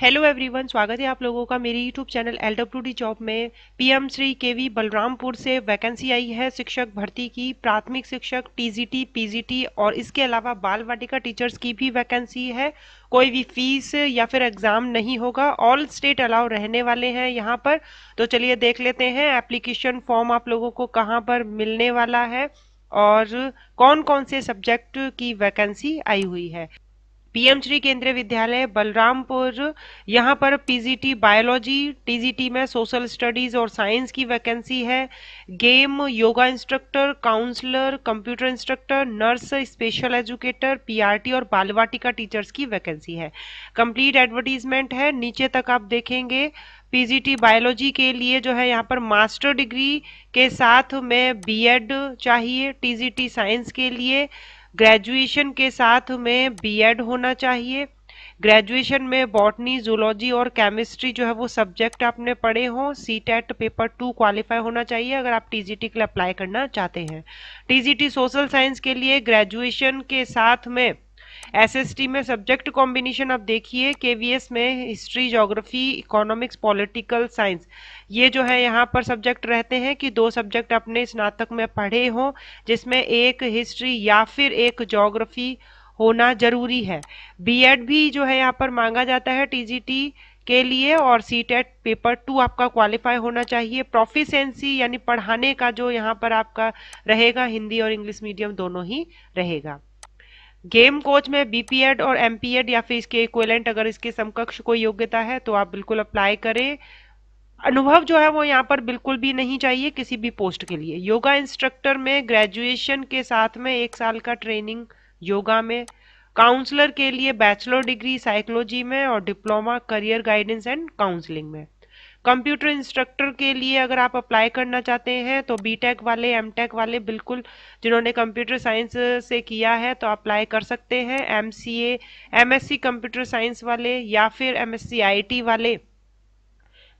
hello everyone स्वागत है आप लोगों का मेरी YouTube channel L W D job में पीएम श्री केवी बलरामपुर से वैकेंसी आई है शिक्षक भर्ती की प्राथमिक शिक्षक टीजीटी पीजीटी और इसके अलावा बाल वाटिका टीचर्स की भी वैकेंसी है कोई भी फीस या फिर एग्ज़ाम नहीं होगा ऑल स्टेट अलाउ रहने वाले हैं यहाँ पर तो चलिए देख लेते हैं एप्लीकेशन फॉर्म आप लोगों को कहाँ पर मिलने वाला है और कौन कौन से सब्जेक्ट की वैकेंसी आई हुई है पीएम श्री केंद्रीय विद्यालय बलरामपुर यहाँ पर पीजीटी बायोलॉजी टीजीटी में सोशल स्टडीज और साइंस की वैकेंसी है game yoga instructor counsellor computer instructor nurse special educator PRT और बालवाटिका टीचर्स की वैकेंसी है कंप्लीट एडवर्टीजमेंट है नीचे तक आप देखेंगे पीजीटी बायोलॉजी के लिए जो है यहाँ पर मास्टर डिग्री के साथ में बीएड चाहिए टीजीटी साइंस के लिए ग्रेजुएशन के साथ में बीएड होना चाहिए ग्रेजुएशन में बॉटनी जूलॉजी और केमिस्ट्री जो है वो सब्जेक्ट आपने पढ़े हों CTET paper two qualify होना चाहिए अगर आप टीजीटी के लिए अप्लाई करना चाहते हैं टीजीटी सोशल साइंस के लिए ग्रेजुएशन के साथ में एसएसटी में सब्जेक्ट कॉम्बिनेशन आप देखिए केवीएस में history geography economics political science ये जो है यहाँ पर सब्जेक्ट रहते हैं कि दो सब्जेक्ट अपने स्नातक में पढ़े हों जिसमें एक हिस्ट्री या फिर एक जोग्राफी होना जरूरी है बीएड भी जो है यहाँ पर मांगा जाता है टीजीटी के लिए और सी टेट पेपर टू आपका क्वालिफाई होना चाहिए प्रोफिशेंसी यानी पढ़ाने का जो यहाँ पर आपका रहेगा हिंदी और इंग्लिश मीडियम दोनों ही रहेगा गेम कोच में बीपीएड और एमपीएड या फिर इसके इक्वेलेंट अगर इसके समकक्ष कोई योग्यता है तो आप बिल्कुल अप्लाई करें अनुभव जो है वो यहाँ पर बिल्कुल भी नहीं चाहिए किसी भी पोस्ट के लिए योगा इंस्ट्रक्टर में ग्रेजुएशन के साथ में एक साल का ट्रेनिंग योगा में काउंसलर के लिए बैचलर डिग्री साइकोलॉजी में और diploma career guidance and counselling में कंप्यूटर इंस्ट्रक्टर के लिए अगर आप अप्लाई करना चाहते हैं तो बीटेक वाले एमटेक वाले बिल्कुल जिन्होंने कंप्यूटर साइंस से किया है तो अप्लाई कर सकते हैं एमसीए एमएससी कंप्यूटर साइंस वाले या फिर एमएससी आईटी वाले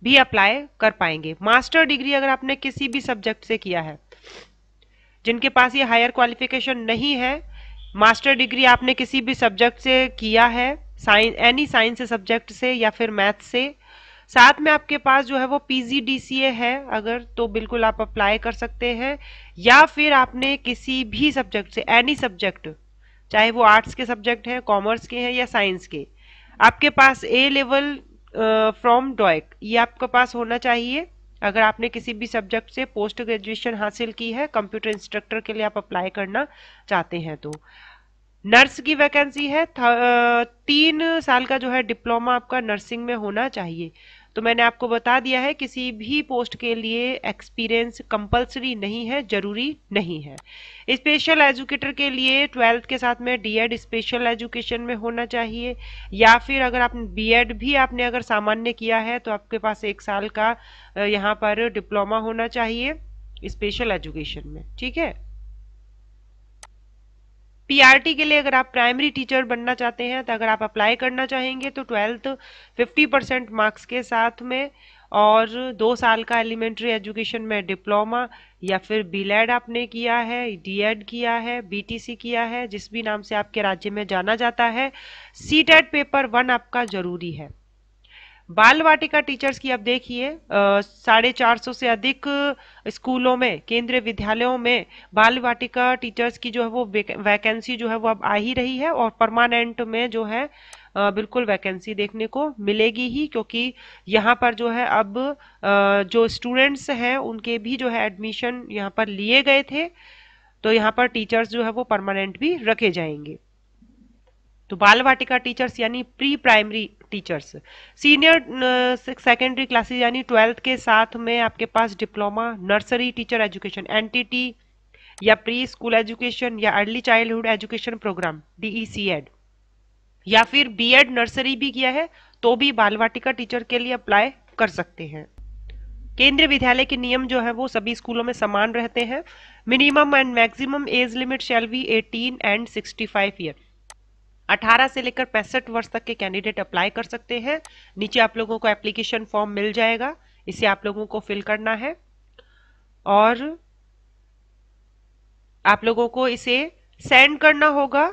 भी अप्लाई कर पाएंगे मास्टर डिग्री अगर आपने किसी भी सब्जेक्ट से किया है जिनके पास ये हायर क्वालिफिकेशन नहीं है मास्टर डिग्री आपने किसी भी सब्जेक्ट से किया है साइंस एनी साइंस सब्जेक्ट से या फिर मैथ से साथ में आपके पास जो है वो पीजीडीसीए है अगर तो बिल्कुल आप अप्लाई कर सकते हैं या फिर आपने किसी भी सब्जेक्ट से एनी सब्जेक्ट चाहे वो आर्ट्स के सब्जेक्ट हैं कॉमर्स के हैं या साइंस के आपके पास ए लेवल फ्रॉम डॉयक ये आपके पास होना चाहिए अगर आपने किसी भी सब्जेक्ट से पोस्ट ग्रेजुएशन हासिल की है कंप्यूटर इंस्ट्रक्टर के लिए आप अप्लाई करना चाहते हैं तो नर्स की वैकेंसी है तीन साल का जो है डिप्लोमा आपका नर्सिंग में होना चाहिए तो मैंने आपको बता दिया है किसी भी पोस्ट के लिए एक्सपीरियंस कंपलसरी नहीं है जरूरी नहीं है स्पेशल एजुकेटर के लिए ट्वेल्थ के साथ में डीएड स्पेशल एजुकेशन में होना चाहिए या फिर अगर आप बीएड भी आपने अगर सामान्य किया है तो आपके पास एक साल का यहाँ पर डिप्लोमा होना चाहिए स्पेशल एजुकेशन में ठीक है पीआरटी के लिए अगर आप प्राइमरी टीचर बनना चाहते हैं तो अगर आप अप्लाई करना चाहेंगे तो ट्वेल्थ फिफ्टी परसेंट मार्क्स के साथ में और दो साल का एलिमेंट्री एजुकेशन में डिप्लोमा या फिर बीलेड आपने किया है एड किया है बी किया है जिस भी नाम से आपके राज्य में जाना जाता है सी पेपर वन आपका जरूरी है बाल वाटिका टीचर्स की अब देखिए साढ़े चार सौ से अधिक स्कूलों में केंद्रीय विद्यालयों में बाल वाटिका टीचर्स की जो है वो वैकेंसी जो है वो अब आ ही रही है और परमानेंट में जो है बिल्कुल वैकेंसी देखने को मिलेगी ही क्योंकि यहाँ पर जो है अब जो स्टूडेंट्स हैं उनके भी जो है एडमिशन यहाँ पर लिए गए थे तो यहाँ पर टीचर्स जो है वो परमानेंट भी रखे जाएंगे तो बाल वाटिका टीचर्स यानी pre primary teachers senior secondary classes यानी ट्वेल्थ के साथ में आपके पास डिप्लोमा नर्सरी टीचर एजुकेशन एन या प्री स्कूल एजुकेशन या early childhood education programme DECEd या फिर बीएड नर्सरी भी किया है तो भी बाल वाटिका टीचर के लिए अप्लाई कर सकते हैं केंद्रीय विद्यालय के नियम जो है वो सभी स्कूलों में समान रहते हैं minimum and maximum age limit shall be 18 and 65 year 18 से लेकर पैंसठ वर्ष तक के कैंडिडेट अप्लाई कर सकते हैं नीचे आप लोगों को एप्लीकेशन फॉर्म मिल जाएगा इसे आप लोगों को फिल करना है और आप लोगों को इसे सेंड करना होगा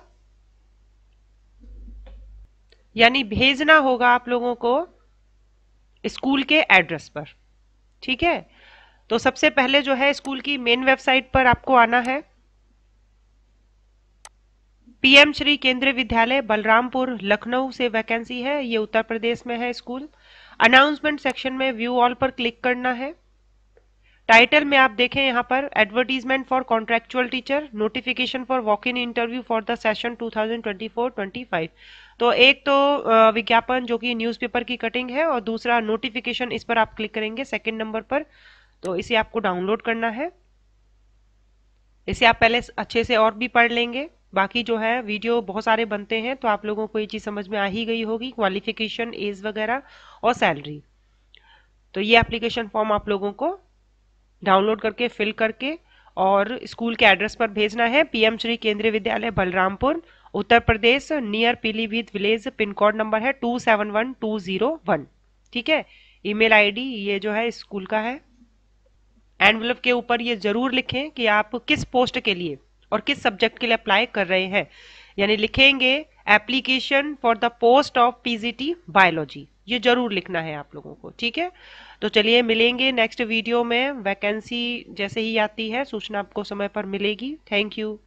यानी भेजना होगा आप लोगों को स्कूल के एड्रेस पर ठीक है तो सबसे पहले जो है स्कूल की मेन वेबसाइट पर आपको आना है पीएम श्री केंद्रीय विद्यालय बलरामपुर लखनऊ से वैकेंसी है ये उत्तर प्रदेश में है स्कूल अनाउंसमेंट सेक्शन में व्यू ऑल पर क्लिक करना है टाइटल में आप देखें यहाँ पर advertisement for contractual teacher notification for walk in interview for the session 2024-25 तो एक तो विज्ञापन जो कि न्यूज़पेपर की कटिंग है और दूसरा नोटिफिकेशन इस पर आप क्लिक करेंगे सेकंड नंबर पर तो इसे आपको डाउनलोड करना है इसे आप पहले अच्छे से और भी पढ़ लेंगे बाकी जो है वीडियो बहुत सारे बनते हैं तो आप लोगों को ये चीज़ समझ में आ ही गई होगी क्वालिफिकेशन एज वगैरह और सैलरी तो ये एप्लीकेशन फॉर्म आप लोगों को डाउनलोड करके फिल करके और स्कूल के एड्रेस पर भेजना है PM Shri Kendriya Vidyalaya Balrampur Uttar Pradesh near Pilibhit village pin code number है two seven one two zero one ठीक है ईमेल आईडी ये जो है स्कूल का है एनवलप के ऊपर ये ज़रूर लिखें कि आप किस पोस्ट के लिए और किस सब्जेक्ट के लिए अप्लाई कर रहे हैं यानी लिखेंगे application for the post of PGT biology ये जरूर लिखना है आप लोगों को ठीक है तो चलिए मिलेंगे नेक्स्ट वीडियो में वैकेंसी जैसे ही आती है सूचना आपको समय पर मिलेगी थैंक यू